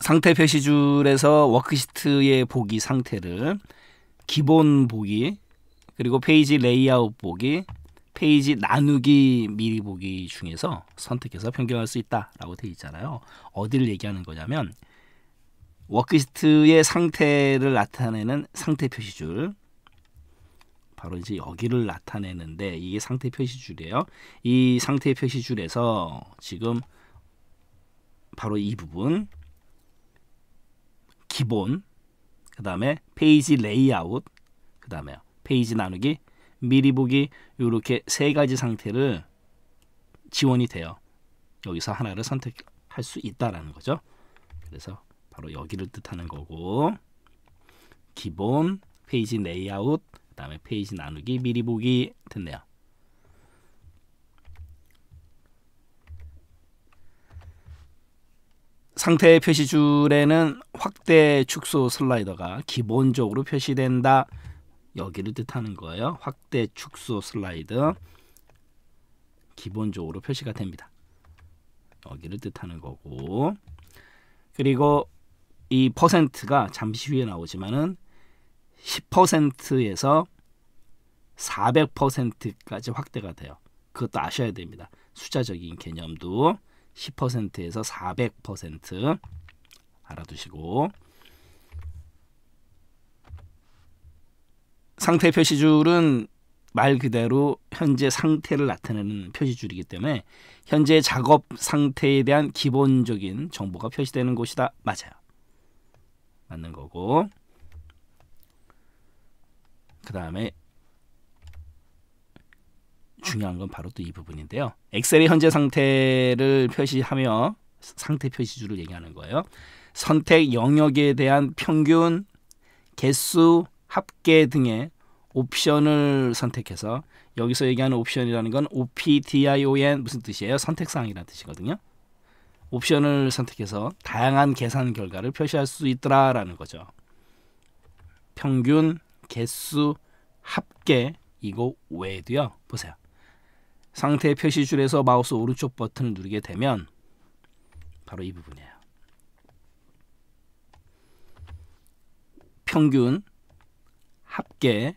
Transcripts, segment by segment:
상태 표시줄에서 워크시트의 보기 상태를 기본 보기 그리고 페이지 레이아웃 보기 페이지 나누기 미리 보기 중에서 선택해서 변경할 수 있다라고 되어 있잖아요. 어디를 얘기하는 거냐면 워크시트의 상태를 나타내는 상태 표시줄 바로 이제 여기를 나타내는데 이게 상태 표시줄이에요. 이 상태 표시줄에서 지금 바로 이 부분 기본, 그 다음에 페이지 레이아웃, 그 다음에 페이지 나누기, 미리 보기 이렇게 세 가지 상태를 지원이 돼요. 여기서 하나를 선택할 수 있다라는 거죠. 그래서 바로 여기를 뜻하는 거고 기본, 페이지 레이아웃, 그 다음에 페이지 나누기, 미리 보기 됐네요. 상태 표시줄에는 확대 축소 슬라이더가 기본적으로 표시된다. 여기를 뜻하는 거예요. 확대 축소 슬라이더 기본적으로 표시가 됩니다. 여기를 뜻하는 거고 그리고 이 퍼센트가 잠시 후에 나오지만은 10%에서 400%까지 확대가 돼요. 그것도 아셔야 됩니다. 숫자적인 개념도 10%에서 400% 알아두시고 상태 표시줄은 말 그대로 현재 상태를 나타내는 표시줄이기 때문에 현재 작업 상태에 대한 기본적인 정보가 표시되는 곳이다. 맞아요. 맞는 거고 그 다음에 중요한 건 바로 또 이 부분인데요. 엑셀의 현재 상태를 표시하며 상태 표시줄을 얘기하는 거예요. 선택 영역에 대한 평균, 개수, 합계 등의 옵션을 선택해서 여기서 얘기하는 옵션이라는 건 OPDION 무슨 뜻이에요? 선택사항이라는 뜻이거든요. 옵션을 선택해서 다양한 계산 결과를 표시할 수 있더라라는 거죠. 평균, 개수, 합계 이거 외에도요. 보세요. 상태 표시줄에서 마우스 오른쪽 버튼을 누르게 되면 바로 이 부분이에요. 평균, 합계,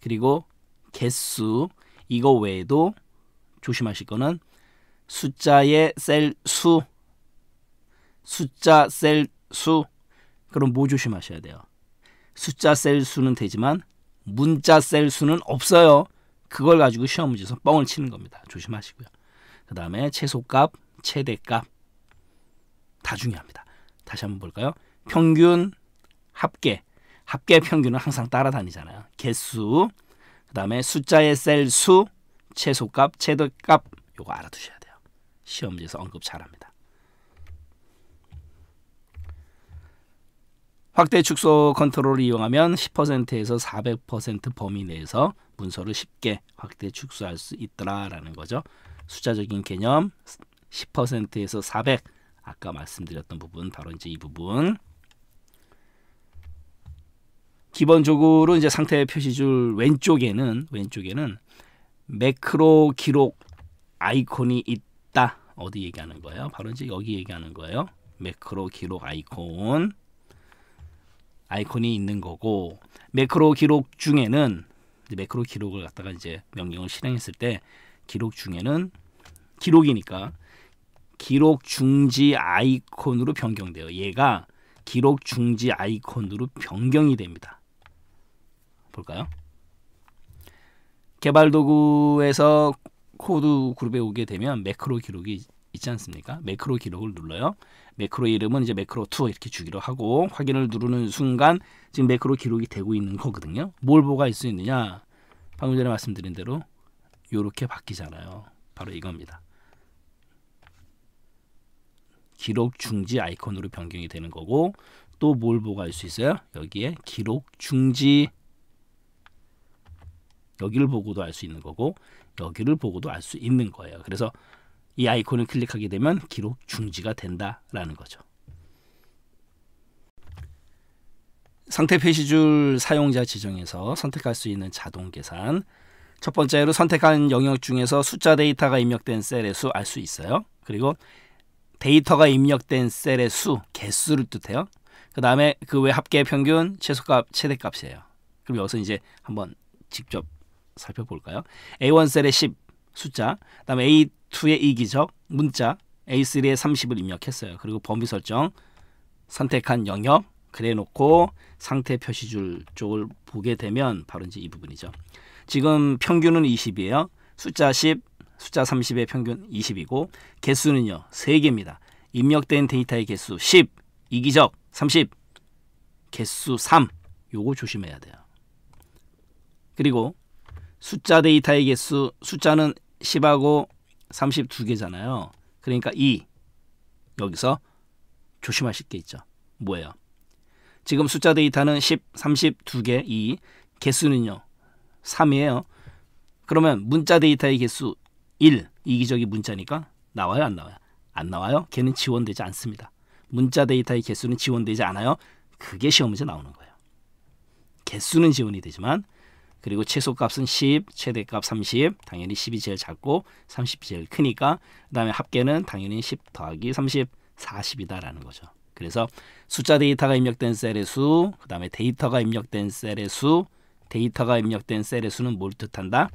그리고 개수 이거 외에도 조심하실 거는 숫자의 셀 수, 숫자 셀 수, 그럼 뭐 조심하셔야 돼요? 숫자 셀 수는 되지만 문자 셀 수는 없어요. 그걸 가지고 시험 문제에서 뻥을 치는 겁니다. 조심하시고요. 그 다음에 최소값, 최대값 다 중요합니다. 다시 한번 볼까요? 평균, 합계, 합계 평균은 항상 따라다니잖아요. 개수, 그 다음에 숫자의 셀 수, 최소값, 최대값 요거 알아두셔야 돼요. 시험 문제에서 언급 잘합니다. 확대 축소 컨트롤을 이용하면 10%에서 400% 범위 내에서 문서를 쉽게 확대 축소할 수 있더라라는 거죠. 숫자적인 개념 10%에서 400 아까 말씀드렸던 부분 바로 이제 이 부분 기본적으로 이제 상태 표시줄 왼쪽에는 왼쪽에는 매크로 기록 아이콘이 있다 어디 얘기하는 거예요? 바로 이제 여기 얘기하는 거예요. 매크로 기록 아이콘 아이콘이 있는 거고 매크로 기록 중에는 그 매크로 기록을 갖다가 이제 명령을 실행했을 때 기록 중에는 기록이니까 기록 중지 아이콘으로 변경돼요. 얘가 기록 중지 아이콘으로 변경이 됩니다. 볼까요? 개발 도구에서 코드 그룹에 오게 되면 매크로 기록이 있지 않습니까? 매크로 기록을 눌러요. 매크로 이름은 이제 매크로 2 이렇게 주기로 하고 확인을 누르는 순간 지금 매크로 기록이 되고 있는 거거든요. 뭘 보가 있을 수 있느냐? 방금 전에 말씀드린 대로 이렇게 바뀌잖아요. 바로 이겁니다. 기록 중지 아이콘으로 변경이 되는 거고 또 뭘 보고할 수 있어요? 여기에 기록 중지 여기를 보고도 알 수 있는 거고 여기를 보고도 알 수 있는 거예요. 그래서 이 아이콘을 클릭하게 되면 기록 중지가 된다라는 거죠. 상태 표시줄 사용자 지정에서 선택할 수 있는 자동 계산 첫 번째로 선택한 영역 중에서 숫자 데이터가 입력된 셀의 수 알 수 있어요. 그리고 데이터가 입력된 셀의 수, 개수를 뜻해요. 그 다음에 그 외 합계 평균, 최소값, 최대값이에요. 그럼 여기서 이제 한번 직접 살펴볼까요? A1 셀의 10 숫자, 그 다음에 A A2의 이 기적 문자 a 3에 30을 입력했어요. 그리고 범위 설정 선택한 영역 그래 놓고 상태 표시줄 쪽을 보게 되면 바로 이제 이 부분이죠. 지금 평균은 20이에요. 숫자 10, 숫자 30의 평균 20이고 개수는요. 3개입니다. 입력된 데이터의 개수 10, 이기적 30, 개수 3 요거 조심해야 돼요. 그리고 숫자 데이터의 개수 숫자는 10하고 32개잖아요. 그러니까 2. 여기서 조심하실 게 있죠. 뭐예요? 지금 숫자 데이터는 10, 32개, 2. 개수는요. 3이에요. 그러면 문자 데이터의 개수 1, 이기적이 문자니까 나와요? 안 나와요? 안 나와요? 걔는 지원되지 않습니다. 문자 데이터의 개수는 지원되지 않아요. 그게 시험 문제 나오는 거예요. 개수는 지원이 되지만 그리고 최소값은 10, 최대값 30, 당연히 10이 제일 작고 30이 제일 크니까 그 다음에 합계는 당연히 10 더하기 30, 40이다라는 거죠. 그래서 숫자 데이터가 입력된 셀의 수, 그 다음에 데이터가 입력된 셀의 수, 데이터가 입력된 셀의 수는 뭘 뜻한다?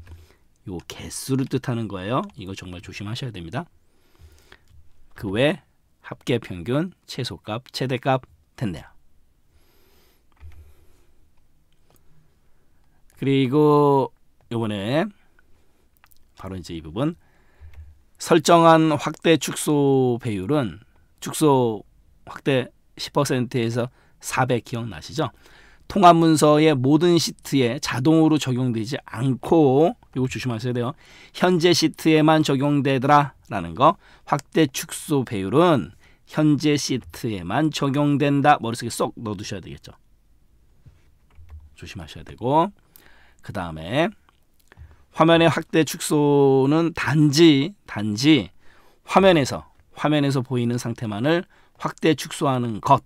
요 개수를 뜻하는 거예요. 이거 정말 조심하셔야 됩니다. 그 외 합계 평균, 최소값, 최대값 됐네요. 그리고 요번에 바로 이제 이 부분 설정한 확대 축소 배율은 축소 확대 10%에서 400 기억나시죠? 통합 문서의 모든 시트에 자동으로 적용되지 않고 이거 조심하셔야 돼요. 현재 시트에만 적용되더라 라는 거 확대 축소 배율은 현재 시트에만 적용된다 머릿속에 쏙 넣어두셔야 되겠죠. 조심하셔야 되고 그 다음에 화면의 확대 축소는 단지 단지 화면에서 화면에서 보이는 상태만을 확대 축소하는 것.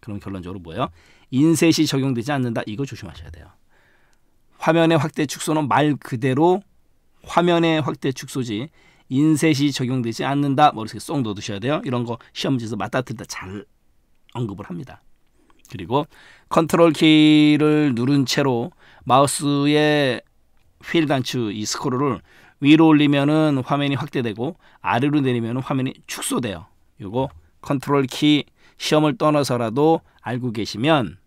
그럼 결론적으로 뭐예요? 인셋이 적용되지 않는다. 이거 조심하셔야 돼요. 화면의 확대 축소는 말 그대로 화면의 확대 축소지 인셋이 적용되지 않는다. 머릿속에 쏙 넣어두셔야 돼요. 이런 거 시험지에서 맞다 틀다 잘 언급을 합니다. 그리고 컨트롤 키를 누른 채로 마우스의 휠 단추 이 스크롤을 위로 올리면은 화면이 확대되고 아래로 내리면 화면이 축소돼요. 이거 컨트롤 키 시험을 떠나서라도 알고 계시면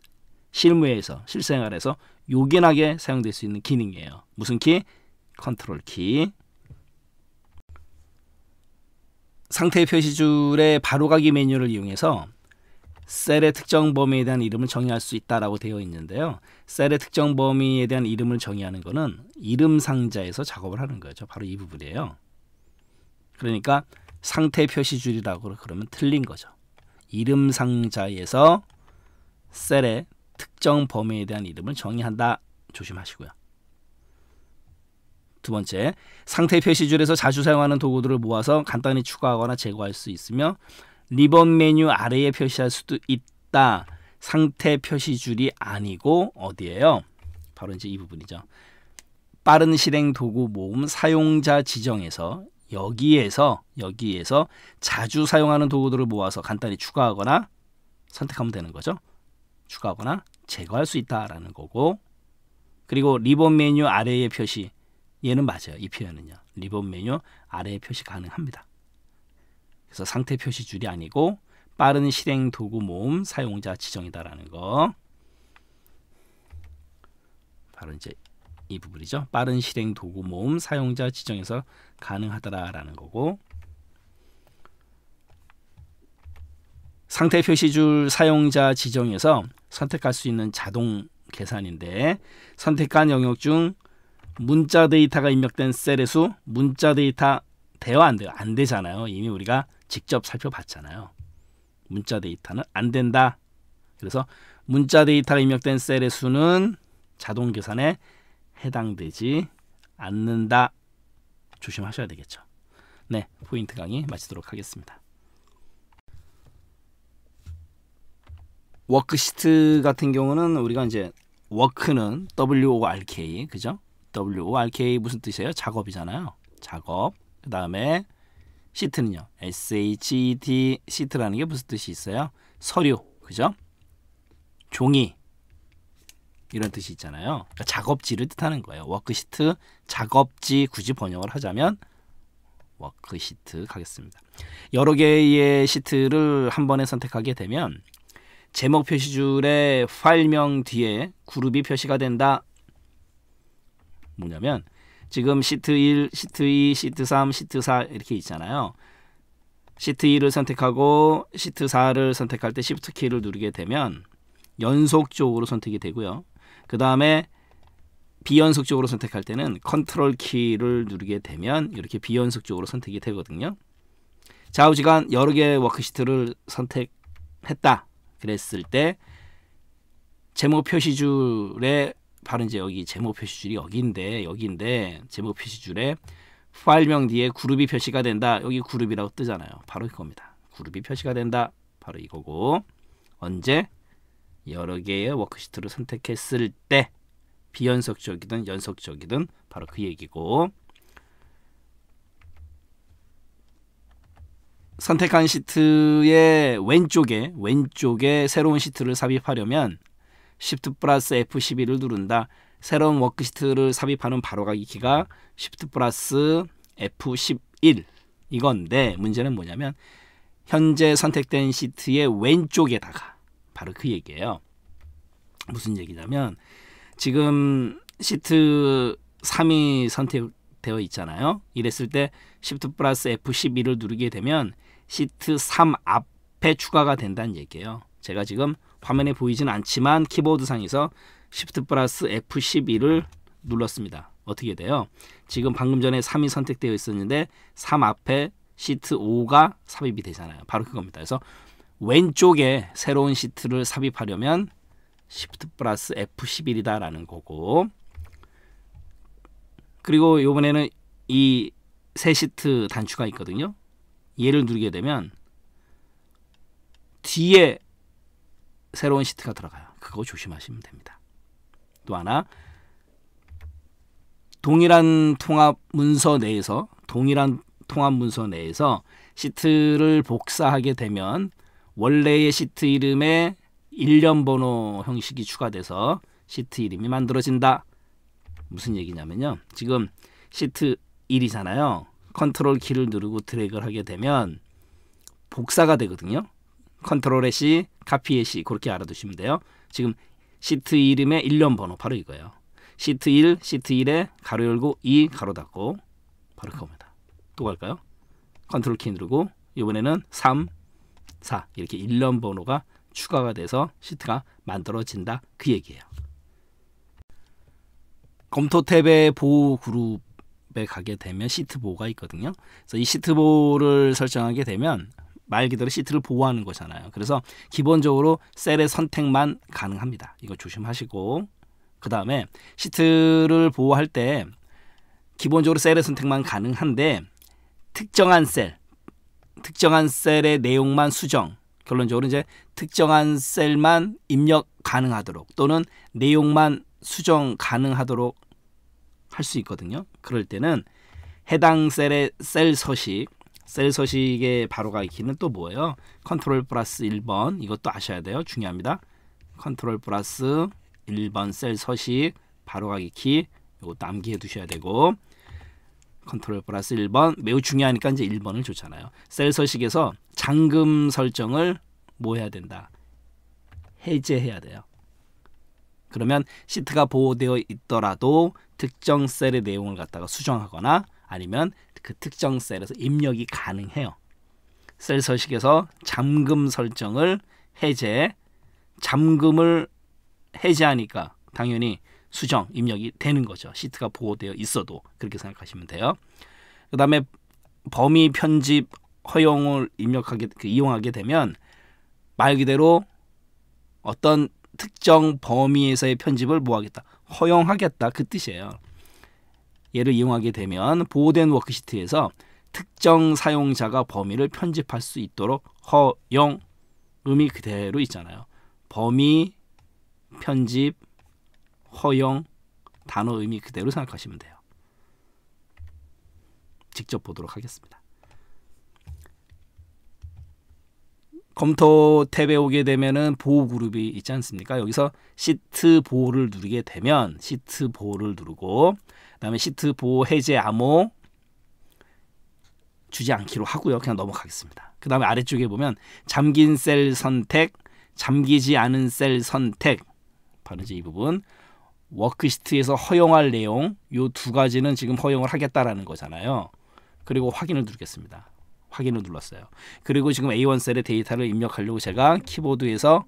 실무에서 실생활에서 요긴하게 사용될 수 있는 기능이에요. 무슨 키? 컨트롤 키. 상태 표시줄의 바로가기 메뉴를 이용해서 셀의 특정 범위에 대한 이름을 정의할 수 있다라고 되어 있는데요. 셀의 특정 범위에 대한 이름을 정의하는 것은 이름 상자에서 작업을 하는 거죠. 바로 이 부분이에요. 그러니까 상태 표시 줄이라고 그러면 틀린 거죠. 이름 상자에서 셀의 특정 범위에 대한 이름을 정의한다. 조심하시고요. 두 번째, 상태 표시줄에서 자주 사용하는 도구들을 모아서 간단히 추가하거나 제거할 수 있으며 리본 메뉴 아래에 표시할 수도 있다. 상태 표시 줄이 아니고 어디예요? 바로 이제 이 부분이죠. 빠른 실행 도구 모음 사용자 지정에서 여기에서 여기에서 자주 사용하는 도구들을 모아서 간단히 추가하거나 선택하면 되는 거죠. 추가하거나 제거할 수 있다라는 거고 그리고 리본 메뉴 아래에 표시 얘는 맞아요. 이 표현은요. 리본 메뉴 아래에 표시 가능합니다. 그래서 상태 표시 줄이 아니고 빠른 실행 도구 모음 사용자 지정이다라는 거. 바로 이제 이 부분이죠. 빠른 실행 도구 모음 사용자 지정에서 가능하다라는 거고 상태 표시줄 사용자 지정에서 선택할 수 있는 자동 계산인데 선택한 영역 중 문자 데이터가 입력된 셀의 수 문자 데이터 대화 안 돼요. 안 되잖아요. 이미 우리가 직접 살펴봤잖아요. 문자 데이터는 안 된다. 그래서 문자 데이터가 입력된 셀의 수는 자동 계산에 해당되지 않는다. 조심하셔야 되겠죠. 네, 포인트 강의 마치도록 하겠습니다. 워크시트 같은 경우는 우리가 이제 워크는 WORK 그죠? WORK 무슨 뜻이에요? 작업이잖아요. 작업. 그다음에 시트는요. SHET 시트라는 게 무슨 뜻이 있어요? 서류, 그죠? 종이 이런 뜻이 있잖아요. 그러니까 작업지를 뜻하는 거예요. 워크시트, 작업지 굳이 번역을 하자면 워크시트 가겠습니다. 여러 개의 시트를 한 번에 선택하게 되면 제목 표시줄에 파일명 뒤에 그룹이 표시가 된다. 뭐냐면 지금 시트 1, 시트 2, 시트 3, 시트 4 이렇게 있잖아요. 시트 2를 선택하고 시트 4를 선택할 때 시프트 키를 누르게 되면 연속적으로 선택이 되고요. 그 다음에 비연속적으로 선택할 때는 컨트롤 키를 누르게 되면 이렇게 비연속적으로 선택이 되거든요. 좌우지간 여러 개의 워크시트를 선택했다 그랬을 때 제목 표시줄에 바로 이제 여기 제목 표시줄이 여기인데 여기인데 제목 표시줄에 파일명 뒤에 그룹이 표시가 된다. 여기 그룹이라고 뜨잖아요. 바로 이겁니다. 그룹이 표시가 된다. 바로 이거고 언제 여러 개의 워크시트를 선택했을 때 비연속적이든 연속적이든 바로 그 얘기고 선택한 시트의 왼쪽에 왼쪽에 새로운 시트를 삽입하려면 Shift 플러스 F12를 누른다. 새로운 워크시트를 삽입하는 바로가기키가 Shift 플러스 F11 이건데 문제는 뭐냐면 현재 선택된 시트의 왼쪽에다가 바로 그 얘기예요. 무슨 얘기냐면 지금 시트 3이 선택되어 있잖아요. 이랬을 때 Shift 플러스 F12를 누르게 되면 시트 3 앞에 추가가 된다는 얘기예요. 제가 지금 화면에 보이진 않지만 키보드상에서 Shift 플러스 F12를 눌렀습니다. 어떻게 돼요? 지금 방금 전에 3이 선택되어 있었는데 3 앞에 시트 5가 삽입이 되잖아요. 바로 그겁니다. 그래서 왼쪽에 새로운 시트를 삽입하려면 Shift 플러스 F11이다라는 거고 그리고 이번에는 이 새 시트 단추가 있거든요. 얘를 누르게 되면 뒤에 새로운 시트가 들어가요. 그거 조심하시면 됩니다. 또 하나 동일한 통합 문서 내에서 동일한 통합 문서 내에서 시트를 복사하게 되면 원래의 시트 이름에 일련 번호 형식이 추가돼서 시트 이름이 만들어진다. 무슨 얘기냐면요. 지금 시트 1이잖아요. 컨트롤 키를 누르고 드래그를 하게 되면 복사가 되거든요. 컨트롤의 C, 카피의 C 그렇게 알아두시면 돼요. 지금 시트 이름의 1년 번호 바로 이거예요. 시트 1, 시트 1에 가로 열고 2, 가로 닫고 바로 그겁니다. 또 갈까요? 컨트롤 키 누르고 이번에는 3, 4 이렇게 1년 번호가 추가가 돼서 시트가 만들어진다 그 얘기예요. 검토 탭의 보호 그룹에 가게 되면 시트 보호가 있거든요. 그래서 이 시트 보호를 설정하게 되면 말 그대로 시트를 보호하는 거잖아요. 그래서 기본적으로 셀의 선택만 가능합니다. 이거 조심하시고 그 다음에 시트를 보호할 때 기본적으로 셀의 선택만 가능한데 특정한 셀, 특정한 셀의 내용만 수정 결론적으로 이제 특정한 셀만 입력 가능하도록 또는 내용만 수정 가능하도록 할 수 있거든요. 그럴 때는 해당 셀의 셀 서식 셀서식에 바로 가기는 키또 뭐예요? 컨트롤 플러스 1번 이것도 아셔야 돼요. 중요합니다. 컨트롤 플러스 1번 셀 서식 바로 가기 키이것도 남기해 두셔야 되고 컨트롤 플러스 1번 매우 중요하니까 이제 1번을 줬잖아요. 셀 서식에서 잠금 설정을 뭐 해야 된다? 해제해야 돼요. 그러면 시트가 보호되어 있더라도 특정 셀의 내용을 갖다가 수정하거나 아니면 그 특정 셀에서 입력이 가능해요. 셀 서식에서 잠금 설정을 해제, 잠금을 해제하니까 당연히 수정 입력이 되는 거죠. 시트가 보호되어 있어도 그렇게 생각하시면 돼요. 그 다음에 범위 편집 허용을 입력하게 그, 이용하게 되면 말 그대로 어떤 특정 범위에서의 편집을 뭐 하겠다 허용하겠다 그 뜻이에요 얘를 이용하게 되면 보호된 워크시트에서 특정 사용자가 범위를 편집할 수 있도록 허용 의미 그대로 있잖아요. 범위, 편집, 허용, 단어 의미 그대로 생각하시면 돼요. 직접 보도록 하겠습니다. 검토 탭에 오게 되면은 보호 그룹이 있지 않습니까? 여기서 시트 보호를 누르게 되면 시트 보호를 누르고 그다음에 시트 보호 해제 암호 주지 않기로 하고요. 그냥 넘어가겠습니다. 그다음에 아래쪽에 보면 잠긴 셀 선택, 잠기지 않은 셀 선택. 바로지 이 부분. 워크시트에서 허용할 내용 요 두 가지는 지금 허용을 하겠다라는 거잖아요. 그리고 확인을 누르겠습니다. 확인을 눌렀어요. 그리고 지금 A1 셀의 데이터를 입력하려고 제가 키보드에서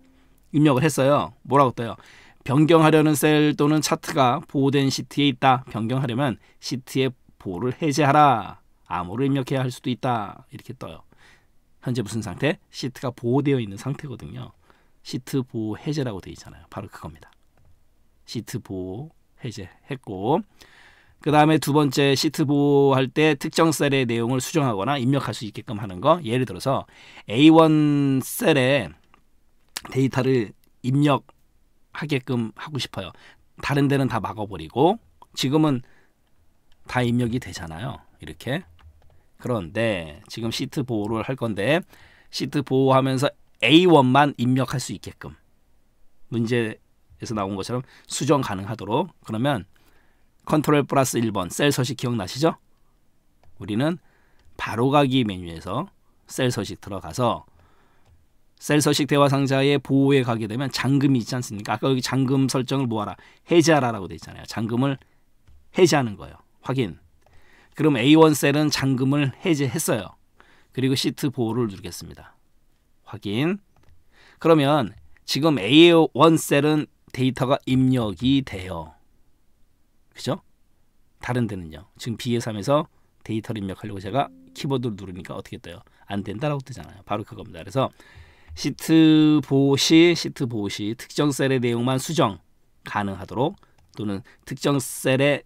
입력을 했어요. 뭐라고 떠요? 변경하려는 셀 또는 차트가 보호된 시트에 있다. 변경하려면 시트의 보호를 해제하라. 암호를 입력해야 할 수도 있다. 이렇게 떠요. 현재 무슨 상태? 시트가 보호되어 있는 상태거든요. 시트 보호 해제라고 되어 있잖아요. 바로 그겁니다. 시트 보호 해제했고 그 다음에 두 번째 시트 보호할 때 특정 셀의 내용을 수정하거나 입력할 수 있게끔 하는 거. 예를 들어서 A1 셀에 데이터를 입력하게끔 하고 싶어요. 다른 데는 다 막아버리고 지금은 다 입력이 되잖아요. 이렇게. 그런데 지금 시트 보호를 할 건데 시트 보호하면서 A1만 입력할 수 있게끔 문제에서 나온 것처럼 수정 가능하도록 그러면 컨트롤 플러스 1번 셀 서식 기억나시죠? 우리는 바로가기 메뉴에서 셀 서식 들어가서 셀 서식 대화 상자의 보호에 가게 되면 잠금이 있지 않습니까? 아까 여기 잠금 설정을 뭐하라? 해제하라라고 돼 있잖아요. 잠금을 해제하는 거예요. 확인. 그럼 A1 셀은 잠금을 해제했어요. 그리고 시트 보호를 누르겠습니다. 확인. 그러면 지금 A1 셀은 데이터가 입력이 돼요. 그죠? 다른 데는요. 지금 BA3에서 데이터를 입력하려고 제가 키보드를 누르니까 어떻게 떠요? 안 된다라고 뜨잖아요. 바로 그겁니다. 그래서 시트 보호 시, 시트 보호 시 특정 셀의 내용만 수정 가능하도록 또는 특정 셀의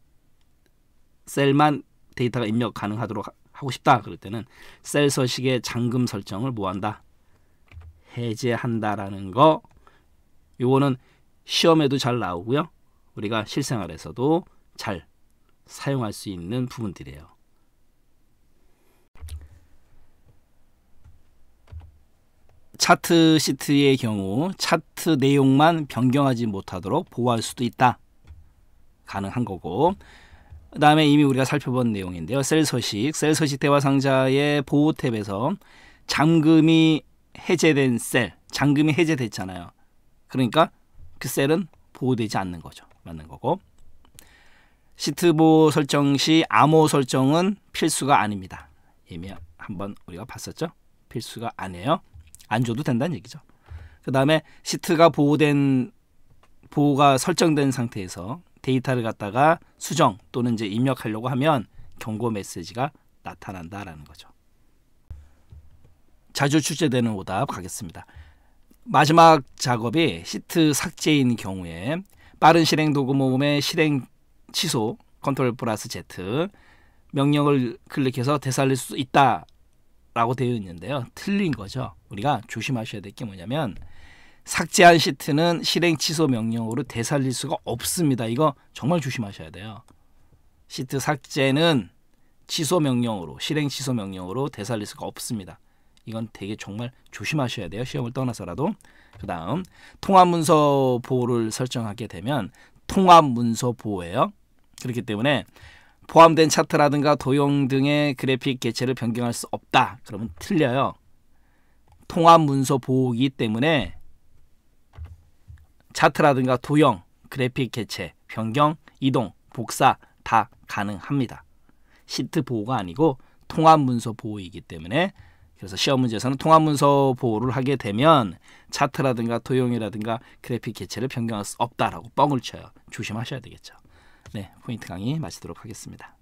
셀만 데이터가 입력 가능하도록 하고 싶다 그럴 때는 셀 서식의 잠금 설정을 뭐한다? 해제한다라는 거 요거는 시험에도 잘 나오고요. 우리가 실생활에서도 잘 사용할 수 있는 부분들이에요. 차트 시트의 경우 차트 내용만 변경하지 못하도록 보호할 수도 있다. 가능한 거고 그 다음에 이미 우리가 살펴본 내용인데요. 셀 서식, 셀 서식 대화 상자의 보호 탭에서 잠금이 해제된 셀, 잠금이 해제됐잖아요. 그러니까 그 셀은 보호되지 않는 거죠. 맞는 거고 시트보 호 설정 시 암호 설정은 필수가 아닙니다. 이미 한번 우리가 봤었죠? 필수가 아니에요. 안 줘도 된다는 얘기죠. 그 다음에 시트가 보호된 보호가 설정된 상태에서 데이터를 갖다가 수정 또는 이제 입력하려고 하면 경고 메시지가 나타난다라는 거죠. 자주 출제되는 오답 가겠습니다. 마지막 작업이 시트 삭제인 경우에 빠른 실행 도구 모음의 실행 취소 컨트롤 플러스 Z 명령을 클릭해서 되살릴 수 있다 라고 되어 있는데요. 틀린 거죠. 우리가 조심하셔야 될 게 뭐냐면 삭제한 시트는 실행 취소 명령으로 되살릴 수가 없습니다. 이거 정말 조심하셔야 돼요. 시트 삭제는 취소 명령으로 실행 취소 명령으로 되살릴 수가 없습니다. 이건 되게 정말 조심하셔야 돼요. 시험을 떠나서라도. 그 다음 통합 문서 보호를 설정하게 되면 통합 문서 보호예요. 그렇기 때문에 포함된 차트라든가 도형 등의 그래픽 개체를 변경할 수 없다. 그러면 틀려요. 통합 문서 보호기 때문에 차트라든가 도형, 그래픽 개체, 변경, 이동, 복사 다 가능합니다. 시트 보호가 아니고 통합 문서 보호이기 때문에 그래서 시험 문제에서는 통합 문서 보호를 하게 되면 차트라든가 도형이라든가 그래픽 개체를 변경할 수 없다라고 뻥을 쳐요. 조심하셔야 되겠죠. 네, 포인트 강의 마치도록 하겠습니다.